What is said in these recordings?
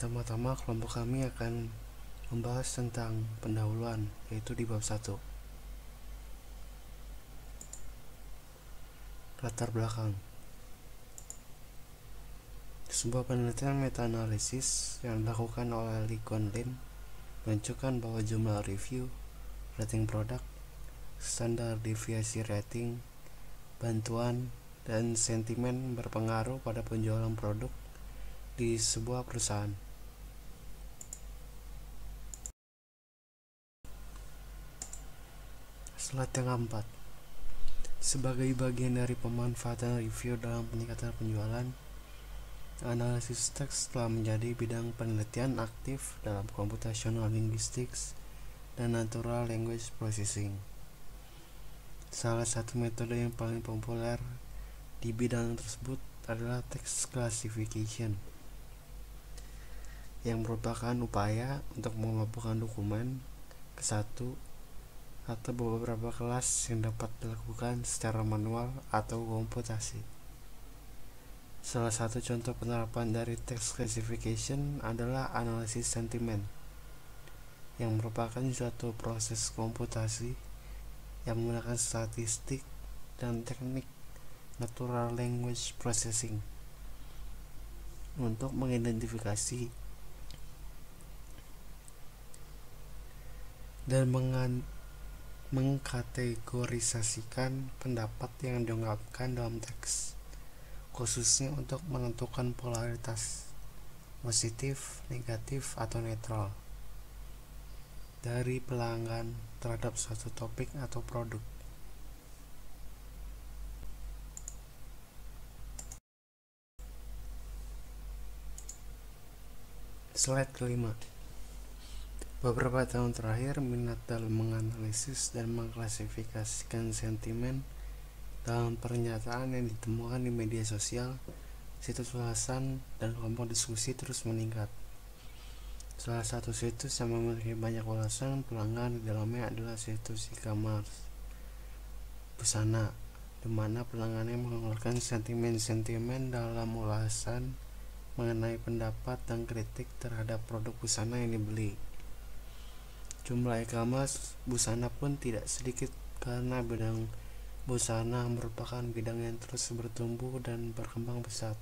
Pertama-tama kelompok kami akan membahas tentang pendahuluan yaitu di bab 1. Latar belakang sebuah penelitian meta-analisis yang dilakukan oleh Lee Kuan Lin menunjukkan bahwa jumlah review, rating produk, standar deviasi rating, bantuan, dan sentimen berpengaruh pada penjualan produk di sebuah perusahaan. Slide yang keempat Sebagai bagian dari pemanfaatan review dalam peningkatan penjualan, analisis teks telah menjadi bidang penelitian aktif dalam computational linguistics dan natural language processing. Salah satu metode yang paling populer di bidang tersebut adalah text classification yang merupakan upaya untuk mengelompokkan dokumen ke satu atau beberapa kelas yang dapat dilakukan secara manual atau komputasi. Salah satu contoh penerapan dari text classification adalah analisis sentimen, yang merupakan suatu proses komputasi yang menggunakan statistik dan teknik natural language processing untuk mengidentifikasi dan mengan mengkategorisasikan pendapat yang diungkapkan dalam teks, khususnya untuk menentukan polaritas positif, negatif, atau netral dari pelanggan terhadap suatu topik atau produk. Slide kelima. Beberapa tahun terakhir, minat dalam menganalisis dan mengklasifikasikan sentimen dalam pernyataan yang ditemukan di media sosial, situs ulasan, dan kelompok diskusi terus meningkat. Salah satu situs yang memiliki banyak ulasan pelanggan di dalamnya adalah situs e-commerce busana, di mana pelanggannya mengeluarkan sentimen-sentimen dalam ulasan mengenai pendapat dan kritik terhadap produk busana yang dibeli. Jumlah e-commerce busana pun tidak sedikit karena bidang busana merupakan bidang yang terus bertumbuh dan berkembang pesat.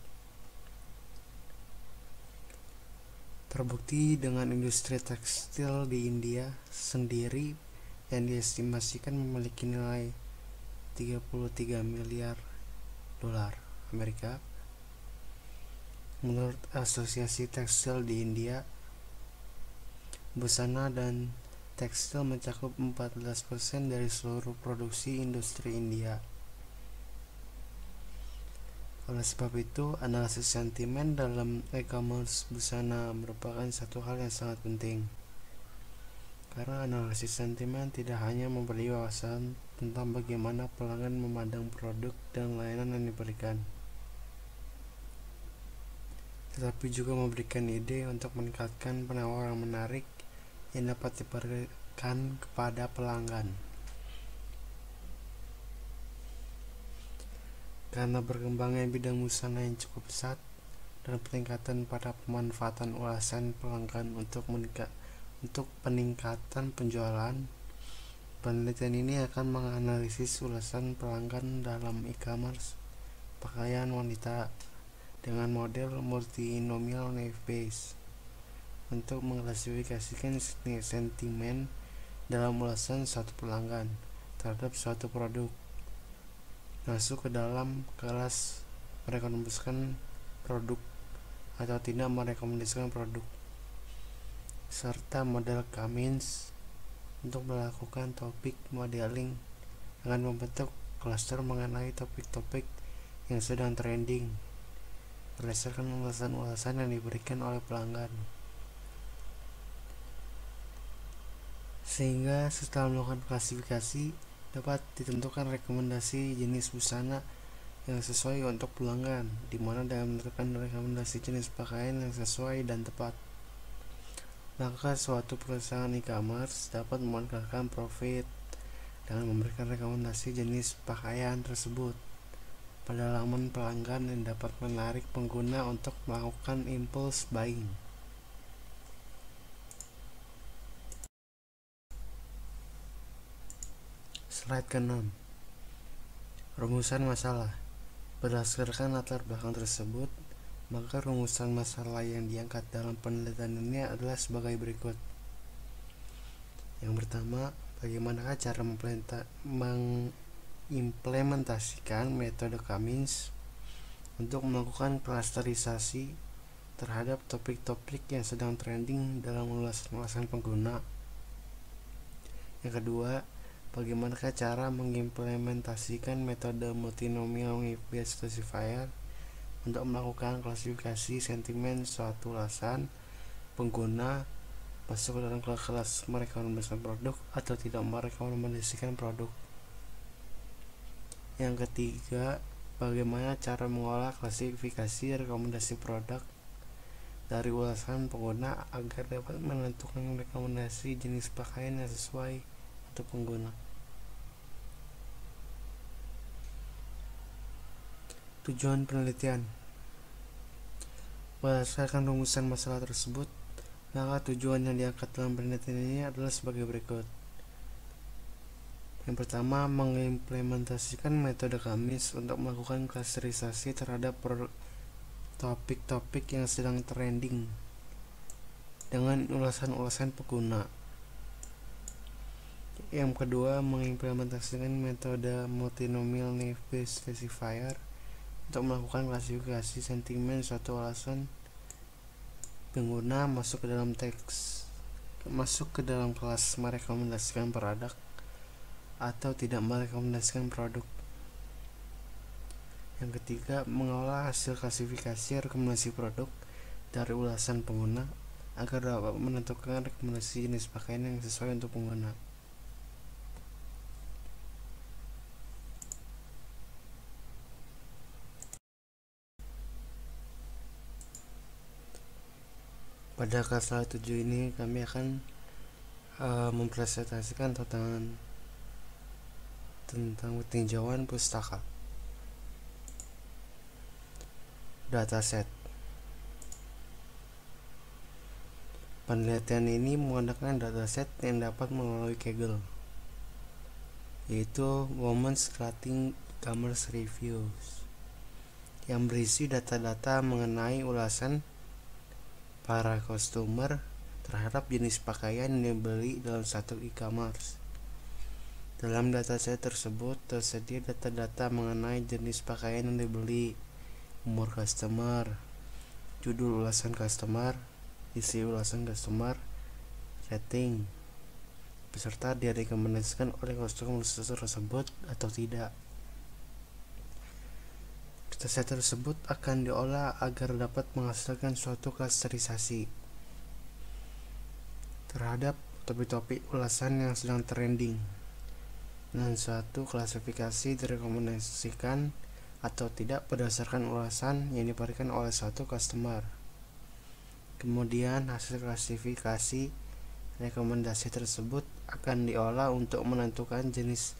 Terbukti dengan industri tekstil di India sendiri yang diestimasikan memiliki nilai 33 miliar dolar Amerika. Menurut Asosiasi Tekstil di India, busana dan tekstil mencakup 14% dari seluruh produksi industri India. Oleh sebab itu, analisis sentimen dalam e-commerce busana merupakan satu hal yang sangat penting. Karena analisis sentimen tidak hanya memberi wawasan tentang bagaimana pelanggan memandang produk dan layanan yang diberikan, tetapi juga memberikan ide untuk meningkatkan penawaran menarik yang dapat diberikan kepada pelanggan. Karena berkembangnya bidang usaha yang cukup pesat dan peningkatan pada pemanfaatan ulasan pelanggan untuk meningkat untuk peningkatan penjualan penelitian ini akan menganalisis ulasan pelanggan dalam e-commerce pakaian wanita dengan model multinomial naive base untuk mengklasifikasikan sentimen dalam ulasan satu pelanggan terhadap suatu produk masuk ke dalam kelas merekomendasikan produk atau tidak merekomendasikan produk serta model Kamins untuk melakukan topik modeling dengan membentuk klaster mengenai topik-topik yang sedang trending berdasarkan ulasan-ulasan yang diberikan oleh pelanggan. sehingga setelah melakukan klasifikasi dapat ditentukan rekomendasi jenis busana yang sesuai untuk pelanggan, dimana mana dengan menentukan rekomendasi jenis pakaian yang sesuai dan tepat. Maka suatu perusahaan e-commerce dapat memanfaatkan profit dengan memberikan rekomendasi jenis pakaian tersebut pada laman pelanggan yang dapat menarik pengguna untuk melakukan impulse buying. Slide ke-6 Rumusan masalah Berdasarkan latar belakang tersebut, maka rumusan masalah yang diangkat dalam penelitian ini adalah sebagai berikut. Yang pertama, bagaimanakah cara mengimplementasikan metode Cummins untuk melakukan klasterisasi terhadap topik-topik yang sedang trending dalam ulasan-ulasan pengguna. Yang kedua, Bagaimana cara mengimplementasikan metode multinomial Navier classifier untuk melakukan klasifikasi sentimen suatu alasan pengguna masuk ke dalam kelas merekomendasikan produk atau tidak merekomendasikan produk yang ketiga bagaimana cara mengolah klasifikasi rekomendasi produk dari ulasan pengguna agar dapat menentukan rekomendasi jenis pakaian yang sesuai satu pengguna Tujuan penelitian Berdasarkan rumusan masalah tersebut, maka tujuan yang diangkat dalam penelitian ini adalah sebagai berikut. Yang pertama, mengimplementasikan metode kamis untuk melakukan klasterisasi terhadap topik-topik yang sedang trending dengan ulasan-ulasan pengguna yang kedua mengimplementasikan metode multinomial naive Bayes specifier untuk melakukan klasifikasi sentimen suatu alasan pengguna masuk ke dalam teks masuk ke dalam kelas merekomendasikan produk atau tidak merekomendasikan produk yang ketiga mengelola hasil klasifikasi rekomendasi produk dari ulasan pengguna agar dapat menentukan rekomendasi jenis pakaian yang sesuai untuk pengguna Pada kelas 7 ini kami akan uh, mempresentasikan tentang tentang tinjauan pustaka. Dataset. Penelitian ini menggunakan dataset yang dapat melalui kegel yaitu Women's Cutting Commerce Reviews, yang berisi data-data mengenai ulasan para customer terhadap jenis pakaian yang dibeli dalam satu e-commerce. Dalam data saya tersebut tersedia data-data mengenai jenis pakaian yang dibeli, umur customer, judul ulasan customer, isi ulasan customer, rating, peserta direkomendasikan oleh customer tersebut atau tidak. Prestasi tersebut akan diolah agar dapat menghasilkan suatu klasterisasi terhadap topik-topik ulasan yang sedang trending dan suatu klasifikasi direkomendasikan atau tidak berdasarkan ulasan yang diberikan oleh suatu customer. Kemudian hasil klasifikasi rekomendasi tersebut akan diolah untuk menentukan jenis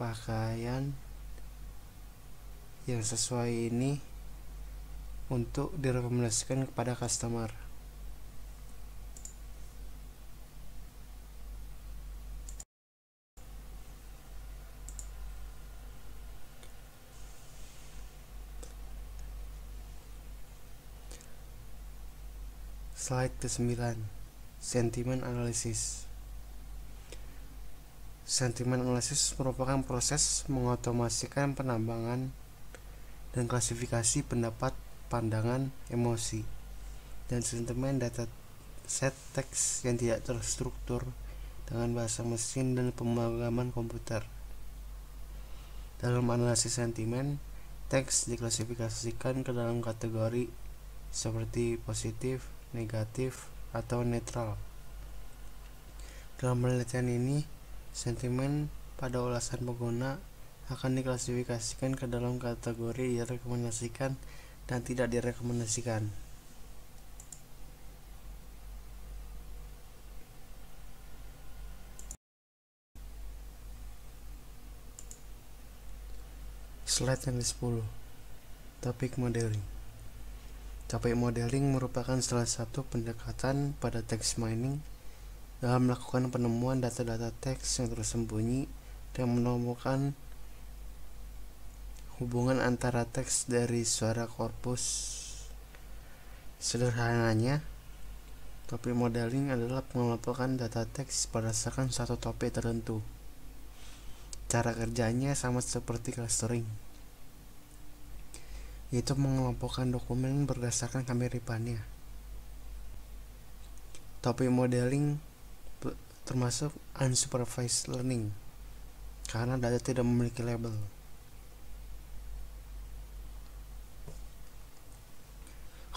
pakaian yang sesuai ini untuk direkomendasikan kepada customer Slide ke-9 Sentiment Analysis Sentiment Analysis merupakan proses mengotomasikan penambangan dan klasifikasi pendapat, pandangan, emosi, dan sentimen data set teks yang tidak terstruktur dengan bahasa mesin dan pemrograman komputer. Dalam analisis sentimen, teks diklasifikasikan ke dalam kategori seperti positif, negatif, atau netral. Dalam penelitian ini, sentimen pada ulasan pengguna akan diklasifikasikan ke dalam kategori direkomendasikan dan tidak direkomendasikan. Slide yang 10 Topik Modeling Topik modeling merupakan salah satu pendekatan pada text mining dalam melakukan penemuan data-data teks yang tersembunyi dan menemukan hubungan antara teks dari suara korpus sederhananya topik modeling adalah mengelompokkan data teks berdasarkan satu topik tertentu cara kerjanya sama seperti clustering yaitu mengelompokkan dokumen berdasarkan kemiripannya topik modeling termasuk unsupervised learning karena data tidak memiliki label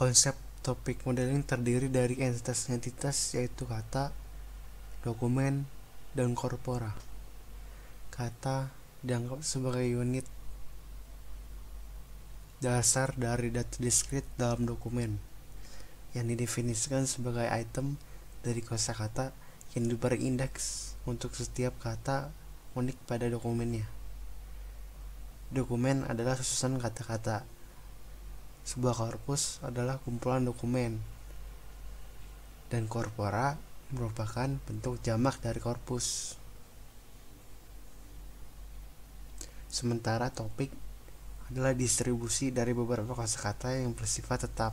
Konsep topik modeling terdiri dari entitas-entitas yaitu kata, dokumen, dan korpora. Kata dianggap sebagai unit dasar dari data diskrit dalam dokumen yang didefinisikan sebagai item dari kosa kata yang diberi indeks untuk setiap kata unik pada dokumennya. Dokumen adalah susunan kata-kata sebuah korpus adalah kumpulan dokumen dan korpora merupakan bentuk jamak dari korpus. Sementara topik adalah distribusi dari beberapa kosakata yang bersifat tetap.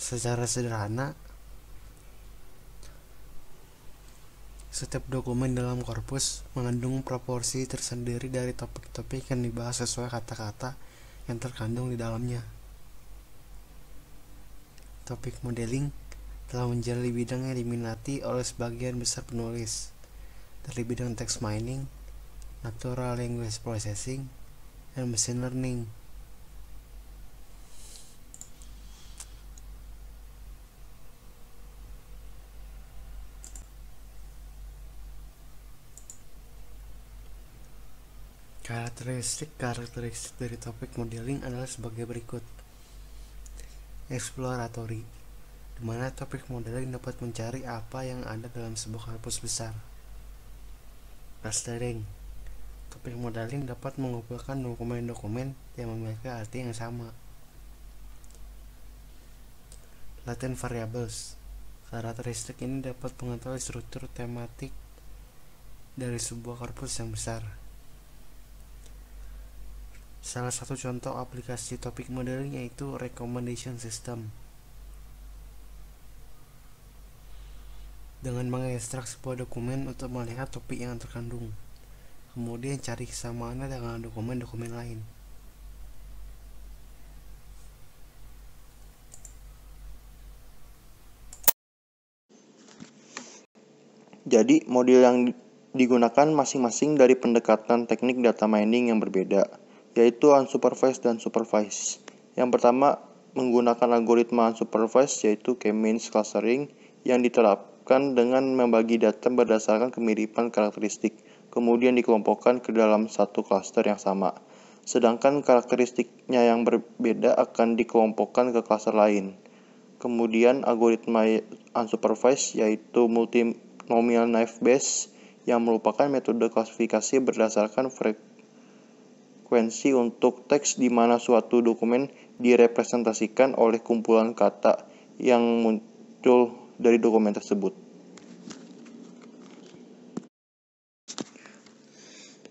Secara sederhana, Setiap dokumen dalam korpus mengandung proporsi tersendiri dari topik-topik yang dibahas sesuai kata-kata yang terkandung di dalamnya. Topik modeling telah menjadi bidang yang diminati oleh sebagian besar penulis, dari bidang text mining, natural language processing, dan machine learning. Karakteristik karakteristik dari topik modeling adalah sebagai berikut. exploratory, di mana topik modeling dapat mencari apa yang ada dalam sebuah karpus besar. Clustering, topik modeling dapat mengumpulkan dokumen-dokumen yang memiliki arti yang sama. Latent variables, karakteristik ini dapat mengetahui struktur tematik dari sebuah korpus yang besar. Salah satu contoh aplikasi topik modeling yaitu recommendation system. Dengan mengekstrak sebuah dokumen untuk melihat topik yang terkandung. Kemudian cari kesamaannya dengan dokumen-dokumen lain. Jadi, model yang digunakan masing-masing dari pendekatan teknik data mining yang berbeda yaitu unsupervised dan supervised. Yang pertama menggunakan algoritma unsupervised yaitu K-means clustering yang diterapkan dengan membagi data berdasarkan kemiripan karakteristik, kemudian dikelompokkan ke dalam satu cluster yang sama. Sedangkan karakteristiknya yang berbeda akan dikelompokkan ke cluster lain. Kemudian algoritma unsupervised yaitu multinomial knife base yang merupakan metode klasifikasi berdasarkan frekuensi sekuensi untuk teks di mana suatu dokumen direpresentasikan oleh kumpulan kata yang muncul dari dokumen tersebut.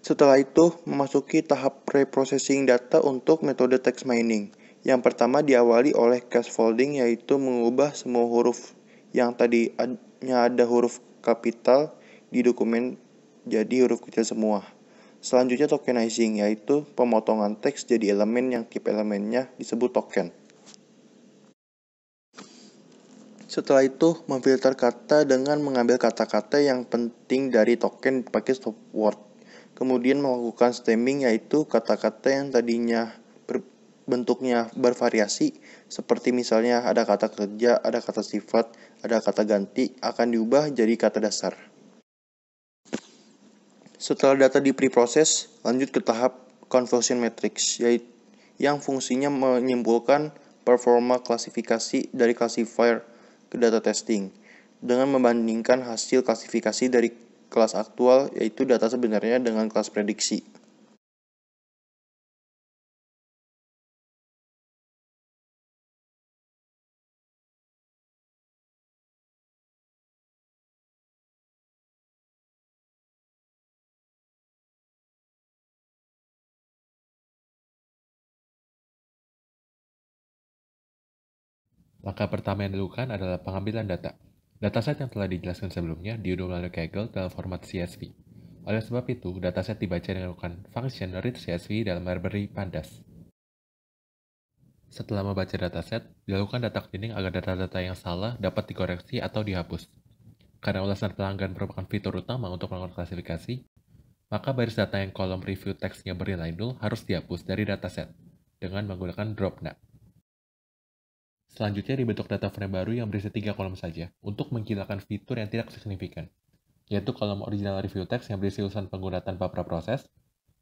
Setelah itu, memasuki tahap preprocessing data untuk metode text mining. Yang pertama diawali oleh folding yaitu mengubah semua huruf yang tadinya ada huruf kapital di dokumen jadi huruf kecil semua. Selanjutnya tokenizing yaitu pemotongan teks jadi elemen yang tipe elemennya disebut token. Setelah itu, memfilter kata dengan mengambil kata-kata yang penting dari token pakai stop Kemudian melakukan stemming yaitu kata-kata yang tadinya bentuknya bervariasi seperti misalnya ada kata kerja, ada kata sifat, ada kata ganti akan diubah jadi kata dasar. Setelah data dipreproses, lanjut ke tahap conversion matrix, yaitu yang fungsinya menyimpulkan performa klasifikasi dari classifier ke data testing dengan membandingkan hasil klasifikasi dari kelas aktual yaitu data sebenarnya dengan kelas prediksi. Langkah pertama yang dilakukan adalah pengambilan data. Dataset yang telah dijelaskan sebelumnya diunduh melalui Kaggle dalam format CSV. Oleh sebab itu, dataset dibaca dengan melakukan function read CSV dalam library pandas. Setelah membaca dataset, dilakukan data cleaning agar data-data yang salah dapat dikoreksi atau dihapus. Karena ulasan pelanggan merupakan fitur utama untuk melakukan klasifikasi, maka baris data yang kolom review teksnya berilai harus dihapus dari dataset dengan menggunakan drop -down. Selanjutnya dibentuk data frame baru yang berisi tiga kolom saja untuk menghilangkan fitur yang tidak signifikan, yaitu kolom original review text yang berisi ulasan pengguna tanpa praproses,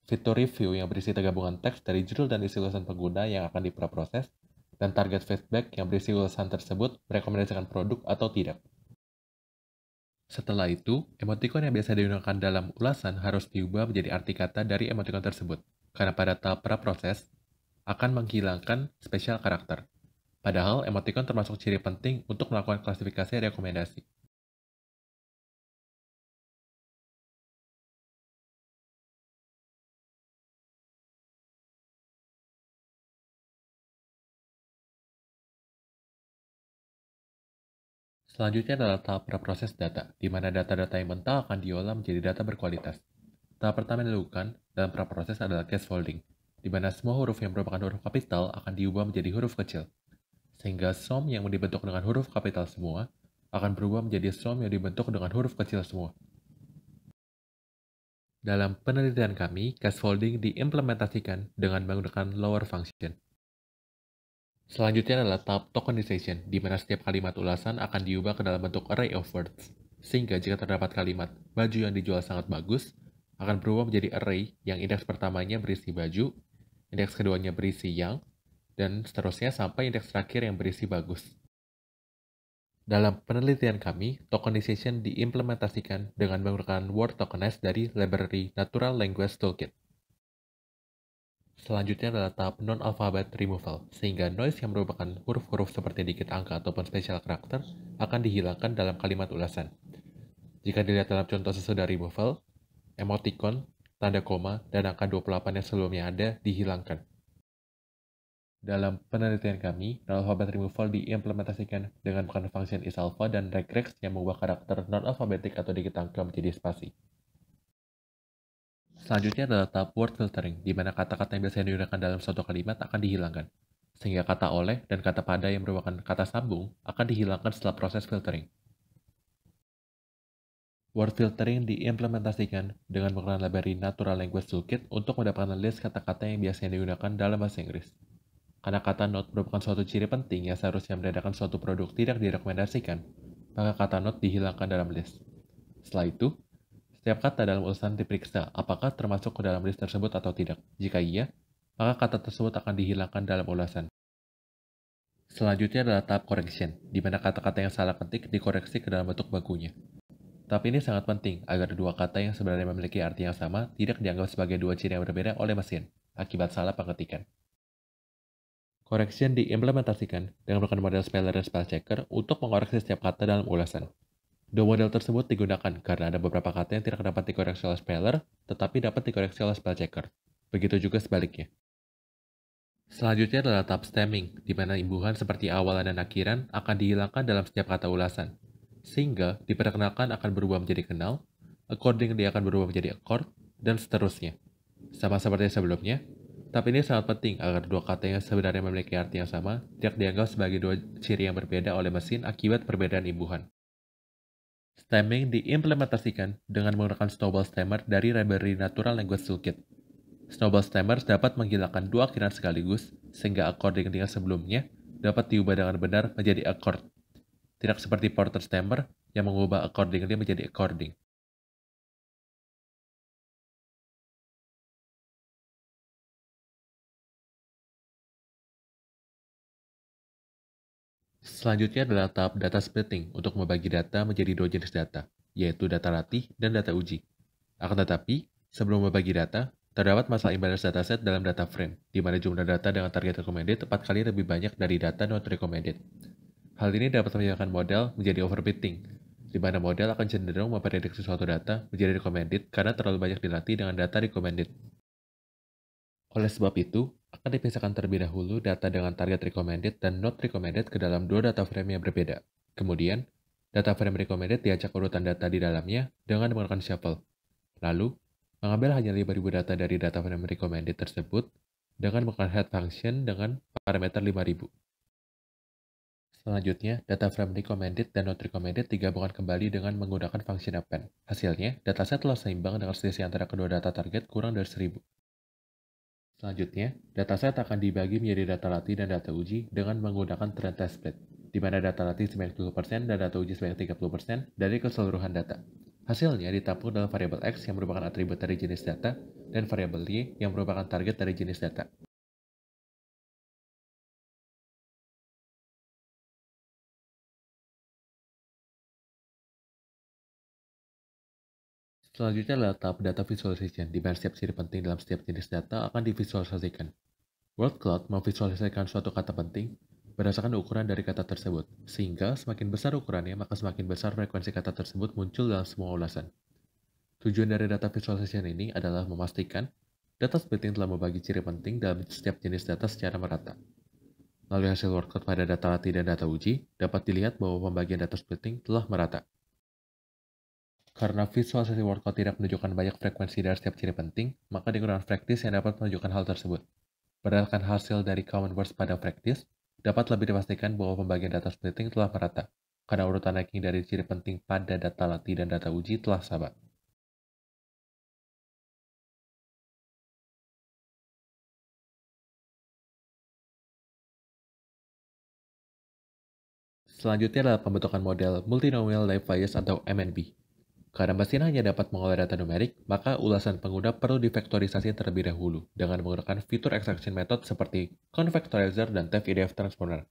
fitur review yang berisi tergabungan teks dari judul dan isi ulasan pengguna yang akan diproses, dan target feedback yang berisi ulasan tersebut merekomendasikan produk atau tidak. Setelah itu, emoticon yang biasa digunakan dalam ulasan harus diubah menjadi arti kata dari emoticon tersebut, karena pada tahap praproses akan menghilangkan spesial karakter. Padahal emoticon termasuk ciri penting untuk melakukan klasifikasi rekomendasi. Selanjutnya adalah tahap pra-proses data, di mana data-data yang mentah akan diolah menjadi data berkualitas. Tahap pertama yang dilakukan dalam pra-proses adalah case folding, di mana semua huruf yang merupakan huruf kapital akan diubah menjadi huruf kecil. Sehingga som yang dibentuk dengan huruf kapital semua akan berubah menjadi som yang dibentuk dengan huruf kecil semua. Dalam penelitian kami, cash folding diimplementasikan dengan menggunakan lower function. Selanjutnya adalah tahap tokenization, di mana setiap kalimat ulasan akan diubah ke dalam bentuk array of words. Sehingga jika terdapat kalimat, baju yang dijual sangat bagus, akan berubah menjadi array yang indeks pertamanya berisi baju, indeks keduanya berisi yang, dan seterusnya sampai indeks terakhir yang berisi bagus. Dalam penelitian kami, tokenization diimplementasikan dengan menggunakan Word Tokenize dari library Natural Language Toolkit. Selanjutnya adalah tahap non-alphabet removal, sehingga noise yang merupakan huruf-huruf seperti dikit angka ataupun spesial karakter akan dihilangkan dalam kalimat ulasan. Jika dilihat dalam contoh sesudah removal, emoticon, tanda koma, dan angka 28 yang sebelumnya ada dihilangkan. Dalam penelitian kami, non-alphabet removal diimplementasikan dengan bukan fungsi isalpha dan regrex yang mengubah karakter non alphabetic atau digit angka menjadi spasi. Selanjutnya adalah tahap word filtering, di mana kata-kata yang biasanya digunakan dalam suatu kalimat akan dihilangkan, sehingga kata oleh dan kata pada yang merupakan kata sambung akan dihilangkan setelah proses filtering. Word filtering diimplementasikan dengan menggunakan library Natural Language Toolkit untuk mendapatkan list kata-kata yang biasanya digunakan dalam bahasa Inggris. Karena kata not merupakan suatu ciri penting yang seharusnya menandakan suatu produk tidak direkomendasikan, maka kata not dihilangkan dalam list. Setelah itu, setiap kata dalam urusan diperiksa apakah termasuk ke dalam list tersebut atau tidak. Jika iya, maka kata tersebut akan dihilangkan dalam ulasan. Selanjutnya adalah tahap correction, di mana kata-kata yang salah ketik dikoreksi ke dalam bentuk bakunya. Tapi ini sangat penting agar dua kata yang sebenarnya memiliki arti yang sama tidak dianggap sebagai dua ciri yang berbeda oleh mesin akibat salah pengetikan. Correction diimplementasikan dengan menggunakan model speller dan spell checker untuk mengoreksi setiap kata dalam ulasan. Dua model tersebut digunakan karena ada beberapa kata yang tidak dapat dikoreksi oleh speller, tetapi dapat dikoreksi oleh spell checker. Begitu juga sebaliknya. Selanjutnya adalah tab stemming, di mana imbuhan seperti awalan dan akhiran akan dihilangkan dalam setiap kata ulasan. Sehingga, diperkenalkan akan berubah menjadi kenal, according dia akan berubah menjadi accord, dan seterusnya. Sama seperti sebelumnya, tapi ini sangat penting agar dua kata yang sebenarnya memiliki arti yang sama tidak dianggap sebagai dua ciri yang berbeda oleh mesin akibat perbedaan imbuhan. Stemming diimplementasikan dengan menggunakan Snowball Stammer dari library Natural Language Toolkit. Snowball Stammer dapat menghilangkan dua akhiran sekaligus, sehingga akord dengan sebelumnya dapat diubah dengan benar menjadi akord. Tidak seperti Porter Stammer yang mengubah akord dengan menjadi akording. Selanjutnya adalah tahap data splitting untuk membagi data menjadi dua jenis data, yaitu data latih dan data uji. Akan tetapi, sebelum membagi data, terdapat masalah imbalance dataset dalam data frame, di mana jumlah data dengan target recommended tepat kali lebih banyak dari data not recommended. Hal ini dapat menyebabkan model menjadi overfitting, di mana model akan cenderung memprediksi suatu data menjadi recommended karena terlalu banyak dilatih dengan data recommended. Oleh sebab itu, akan dipisahkan terlebih dahulu data dengan target recommended dan not recommended ke dalam dua data frame yang berbeda. Kemudian, data frame recommended diacak urutan data di dalamnya dengan menggunakan shuffle. Lalu, mengambil hanya 5000 data dari data frame recommended tersebut dengan menggunakan head function dengan parameter 5000. Selanjutnya, data frame recommended dan not recommended digabungkan kembali dengan menggunakan function append. Hasilnya, dataset telah seimbang dengan selisih antara kedua data target kurang dari 1000. Selanjutnya, data set akan dibagi menjadi data latih dan data uji dengan menggunakan trend test split, di mana data latih sebanyak 20% dan data uji sebanyak 30% dari keseluruhan data. Hasilnya ditampung dalam variabel X yang merupakan atribut dari jenis data dan variabel Y yang merupakan target dari jenis data. Selanjutnya adalah tahap data visualization, di mana setiap ciri penting dalam setiap jenis data akan divisualisasikan. Word cloud memvisualisasikan suatu kata penting berdasarkan ukuran dari kata tersebut, sehingga semakin besar ukurannya, maka semakin besar frekuensi kata tersebut muncul dalam semua ulasan. Tujuan dari data visualization ini adalah memastikan data splitting telah membagi ciri penting dalam setiap jenis data secara merata. Melalui hasil workout pada data latih dan data uji, dapat dilihat bahwa pembagian data splitting telah merata. Karena visualisasi word workout tidak menunjukkan banyak frekuensi dari setiap ciri penting, maka digunakan practice yang dapat menunjukkan hal tersebut. Berdasarkan hasil dari common words pada practice, dapat lebih dipastikan bahwa pembagian data splitting telah merata, karena urutan ranking dari ciri penting pada data latih dan data uji telah sama. Selanjutnya adalah pembentukan model Multinomial Life Bias atau MNB. Karena mesin hanya dapat mengolah data numerik, maka ulasan pengguna perlu difaktorisasi terlebih dahulu dengan menggunakan fitur extraction method seperti convectorizer dan tfidf e transformer.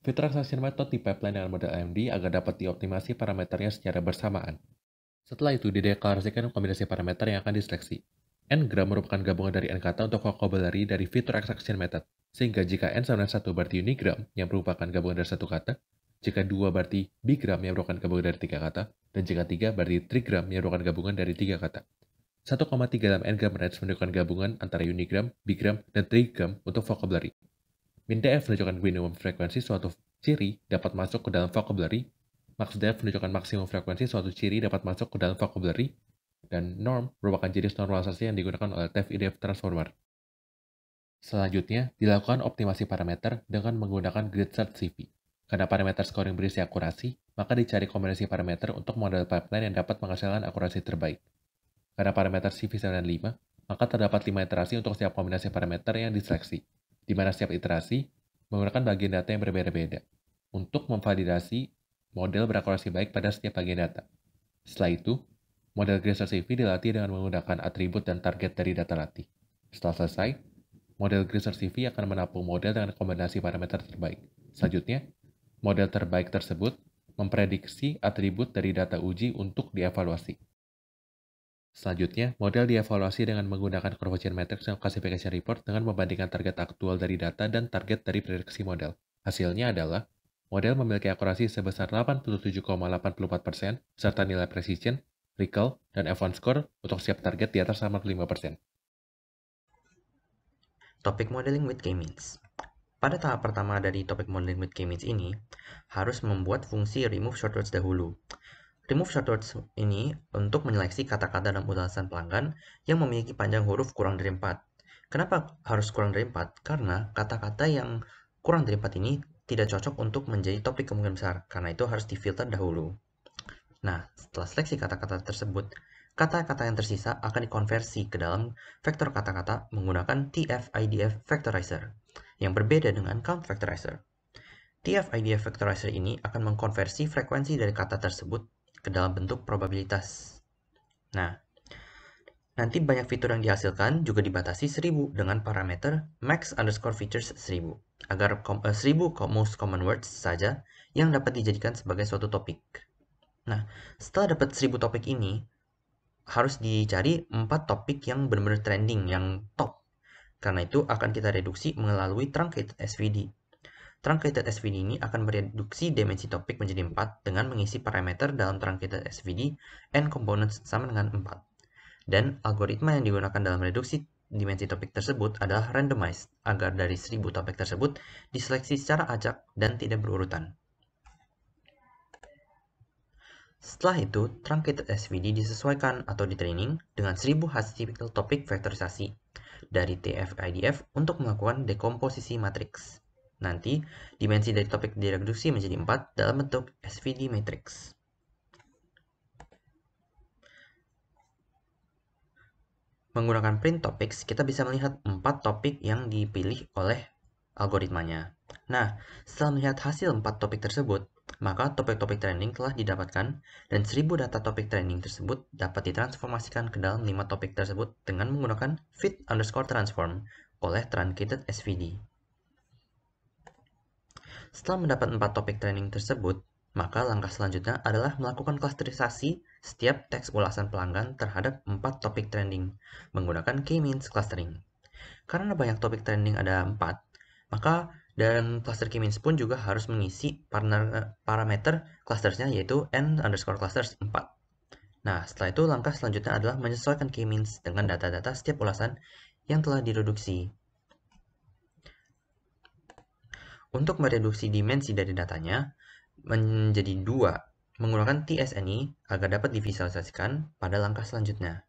Fitur extraction method di pipeline dengan model AMD agar dapat dioptimasi parameternya secara bersamaan. Setelah itu, dideklarasikan kombinasi parameter yang akan diseleksi. n-gram merupakan gabungan dari n kata untuk vocabulary dari fitur extraction method, sehingga jika n sama dengan 1 berarti unigram, yang merupakan gabungan dari satu kata, jika dua berarti bigram yang merupakan gabungan dari tiga kata, dan jika tiga berarti trigram yang merupakan gabungan dari tiga kata. 1,3 gram n-gram range menunjukkan gabungan antara unigram, bigram, dan trigram untuk vocabulary. Min-df menunjukkan minimum frekuensi suatu ciri dapat masuk ke dalam vocabulary, Max-df menunjukkan maksimum frekuensi suatu ciri dapat masuk ke dalam vocabulary, dan norm merupakan jenis normalisasi yang digunakan oleh TEF-IDF transformer. Selanjutnya, dilakukan optimasi parameter dengan menggunakan grid search CV. Karena parameter scoring berisi akurasi, maka dicari kombinasi parameter untuk model pipeline yang dapat menghasilkan akurasi terbaik. Karena parameter CV95, maka terdapat 5 iterasi untuk setiap kombinasi parameter yang diseleksi, di mana setiap iterasi menggunakan bagian data yang berbeda-beda untuk memvalidasi model berakurasi baik pada setiap bagian data. Setelah itu, model Gresser CV dilatih dengan menggunakan atribut dan target dari data latih. Setelah selesai, model Gresser CV akan menampung model dengan kombinasi parameter terbaik. Selanjutnya, Model terbaik tersebut memprediksi atribut dari data uji untuk dievaluasi. Selanjutnya, model dievaluasi dengan menggunakan Correlation Matrix dan Classification Report dengan membandingkan target aktual dari data dan target dari prediksi model. Hasilnya adalah, model memiliki akurasi sebesar 87,84% serta nilai precision, recall, dan F1 score untuk setiap target di atas 5%. Topik modeling with K-means. Pada tahap pertama dari topik modeling with K-means ini, harus membuat fungsi remove shortwords dahulu. Remove shortwords ini untuk menyeleksi kata-kata dalam ulasan pelanggan yang memiliki panjang huruf kurang dari 4. Kenapa harus kurang dari 4? Karena kata-kata yang kurang dari 4 ini tidak cocok untuk menjadi topik kemungkinan besar, karena itu harus difilter dahulu. Nah, setelah seleksi kata-kata tersebut, kata-kata yang tersisa akan dikonversi ke dalam vektor kata-kata menggunakan TF-IDF Vectorizer yang berbeda dengan count factorizer. TF-IDF factorizer ini akan mengkonversi frekuensi dari kata tersebut ke dalam bentuk probabilitas. Nah, nanti banyak fitur yang dihasilkan juga dibatasi 1000 dengan parameter max underscore features 1000 agar 1000 eh, most common words saja yang dapat dijadikan sebagai suatu topik. Nah, setelah dapat 1000 topik ini, harus dicari 4 topik yang benar-benar trending, yang top karena itu akan kita reduksi melalui truncated SVD. Truncated SVD ini akan mereduksi dimensi topik menjadi 4 dengan mengisi parameter dalam truncated SVD n components sama dengan 4. Dan algoritma yang digunakan dalam reduksi dimensi topik tersebut adalah randomized agar dari 1000 topik tersebut diseleksi secara acak dan tidak berurutan. Setelah itu, truncated SVD disesuaikan atau ditraining dengan 1000 hasil topik vektorisasi dari TF-IDF untuk melakukan dekomposisi matriks. Nanti, dimensi dari topik direduksi menjadi 4 dalam bentuk SVD matrix. Menggunakan print topics, kita bisa melihat 4 topik yang dipilih oleh algoritmanya. Nah, setelah melihat hasil 4 topik tersebut, maka topik-topik training telah didapatkan dan 1000 data topik training tersebut dapat ditransformasikan ke dalam 5 topik tersebut dengan menggunakan fit underscore transform oleh truncated SVD. Setelah mendapat 4 topik training tersebut, maka langkah selanjutnya adalah melakukan klasterisasi setiap teks ulasan pelanggan terhadap 4 topik trending menggunakan k-means clustering. Karena banyak topik trending ada 4, maka dan cluster means pun juga harus mengisi partner, eh, parameter clustersnya yaitu n underscore clusters 4. Nah, setelah itu langkah selanjutnya adalah menyesuaikan K-means dengan data-data setiap ulasan yang telah direduksi. Untuk mereduksi dimensi dari datanya menjadi dua menggunakan TSNI agar dapat divisualisasikan pada langkah selanjutnya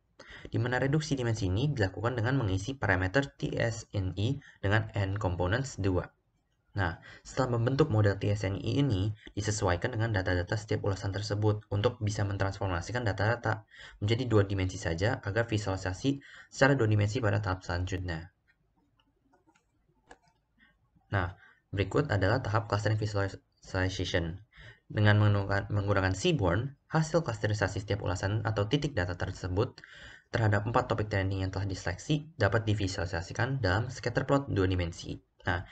di mana reduksi dimensi ini dilakukan dengan mengisi parameter TSNI dengan n components 2. Nah, setelah membentuk model TSNI ini, disesuaikan dengan data-data setiap ulasan tersebut untuk bisa mentransformasikan data-data menjadi dua dimensi saja agar visualisasi secara dua dimensi pada tahap selanjutnya. Nah, berikut adalah tahap clustering visualization. Dengan menggunakan Seaborn, hasil klasterisasi setiap ulasan atau titik data tersebut terhadap empat topik training yang telah diseleksi dapat divisualisasikan dalam scatterplot dua dimensi. Nah,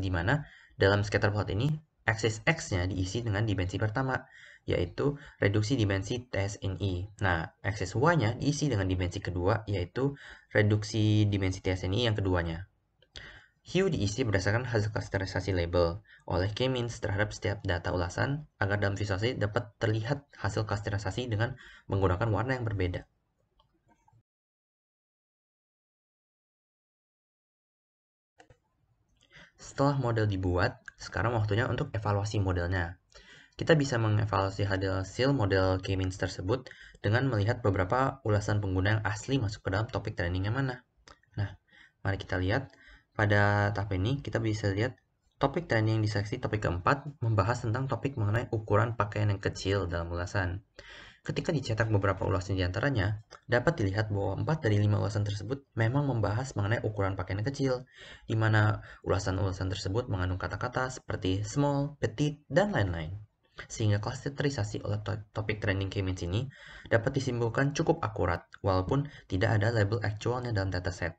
di mana dalam scatter plot ini, axis X-nya diisi dengan dimensi pertama, yaitu reduksi dimensi TSNI. Nah, axis Y-nya diisi dengan dimensi kedua, yaitu reduksi dimensi TSNI yang keduanya. Hue diisi berdasarkan hasil klasterisasi label oleh K-means terhadap setiap data ulasan agar dalam visualisasi dapat terlihat hasil klasterisasi dengan menggunakan warna yang berbeda. Setelah model dibuat, sekarang waktunya untuk evaluasi modelnya. Kita bisa mengevaluasi hasil model K-means tersebut dengan melihat beberapa ulasan pengguna yang asli masuk ke dalam topik training yang mana. Nah, mari kita lihat. Pada tahap ini, kita bisa lihat topik training di seksi topik keempat membahas tentang topik mengenai ukuran pakaian yang kecil dalam ulasan. Ketika dicetak beberapa ulasan diantaranya, dapat dilihat bahwa 4 dari 5 ulasan tersebut memang membahas mengenai ukuran pakaian kecil, di mana ulasan-ulasan tersebut mengandung kata-kata seperti small, petit, dan lain-lain. Sehingga klasifikasi oleh topik trending k ini dapat disimpulkan cukup akurat, walaupun tidak ada label aktualnya dalam dataset.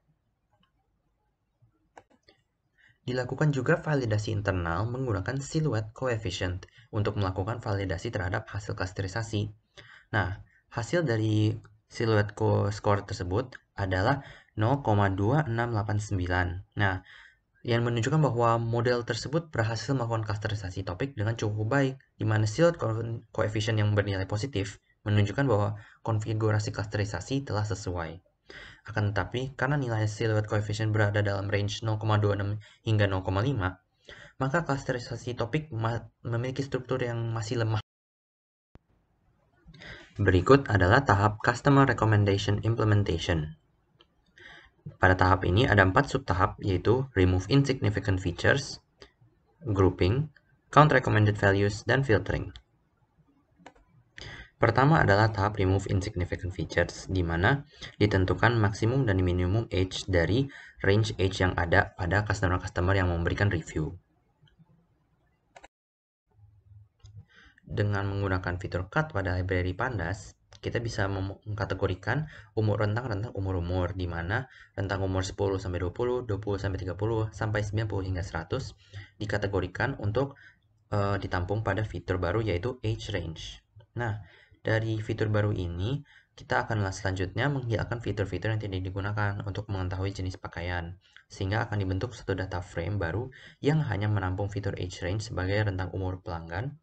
Dilakukan juga validasi internal menggunakan siluet coefficient untuk melakukan validasi terhadap hasil klasifikasi. Nah, hasil dari siluet skor tersebut adalah 0,2689. Nah, yang menunjukkan bahwa model tersebut berhasil melakukan klasterisasi topik dengan cukup baik, di mana siluet koefisien yang bernilai positif menunjukkan bahwa konfigurasi klasterisasi telah sesuai. Akan tetapi, karena nilai siluet koefisien berada dalam range 0,26 hingga 0,5, maka klasterisasi topik memiliki struktur yang masih lemah Berikut adalah tahap Customer Recommendation Implementation. Pada tahap ini ada empat subtahap yaitu Remove Insignificant Features, Grouping, Count Recommended Values, dan Filtering. Pertama adalah tahap Remove Insignificant Features, di mana ditentukan maksimum dan minimum age dari range age yang ada pada customer-customer yang memberikan review. Dengan menggunakan fitur cut pada library pandas, kita bisa mengkategorikan umur rentang rentang umur-umur di mana rentang umur 10 sampai 20, 20 sampai 30 sampai 90 hingga 100 dikategorikan untuk e, ditampung pada fitur baru yaitu age range. Nah, dari fitur baru ini kita akan selanjutnya menghilangkan fitur-fitur yang tidak digunakan untuk mengetahui jenis pakaian, sehingga akan dibentuk satu data frame baru yang hanya menampung fitur age range sebagai rentang umur pelanggan,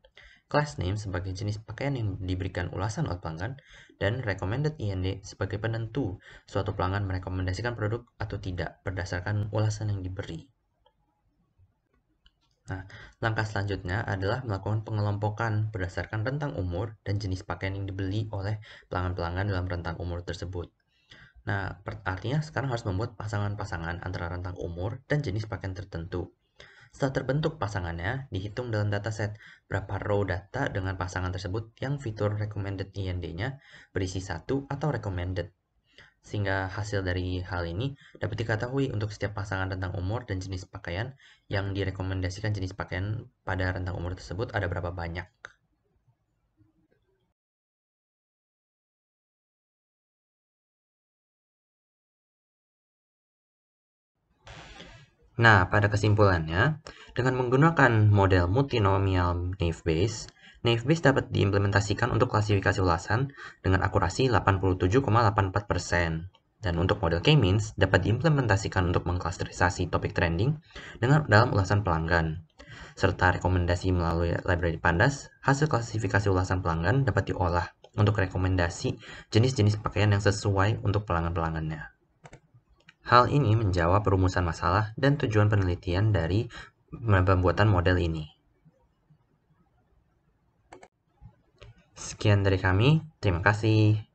class name sebagai jenis pakaian yang diberikan ulasan oleh pelanggan, dan recommended IND sebagai penentu suatu pelanggan merekomendasikan produk atau tidak berdasarkan ulasan yang diberi. Nah, langkah selanjutnya adalah melakukan pengelompokan berdasarkan rentang umur dan jenis pakaian yang dibeli oleh pelanggan-pelanggan dalam rentang umur tersebut. Nah, artinya sekarang harus membuat pasangan-pasangan antara rentang umur dan jenis pakaian tertentu. Setelah terbentuk pasangannya, dihitung dalam dataset berapa row data dengan pasangan tersebut yang fitur recommended IND-nya berisi satu atau recommended. Sehingga hasil dari hal ini dapat diketahui untuk setiap pasangan rentang umur dan jenis pakaian yang direkomendasikan jenis pakaian pada rentang umur tersebut ada berapa banyak. Nah, pada kesimpulannya, dengan menggunakan model multinomial naive Bayes, naive Bayes dapat diimplementasikan untuk klasifikasi ulasan dengan akurasi 87,84%. Dan untuk model K-means dapat diimplementasikan untuk mengklasterisasi topik trending dengan dalam ulasan pelanggan. Serta rekomendasi melalui library pandas, hasil klasifikasi ulasan pelanggan dapat diolah untuk rekomendasi jenis-jenis pakaian yang sesuai untuk pelanggan-pelanggannya. Hal ini menjawab rumusan masalah dan tujuan penelitian dari pembuatan model ini. Sekian dari kami, terima kasih.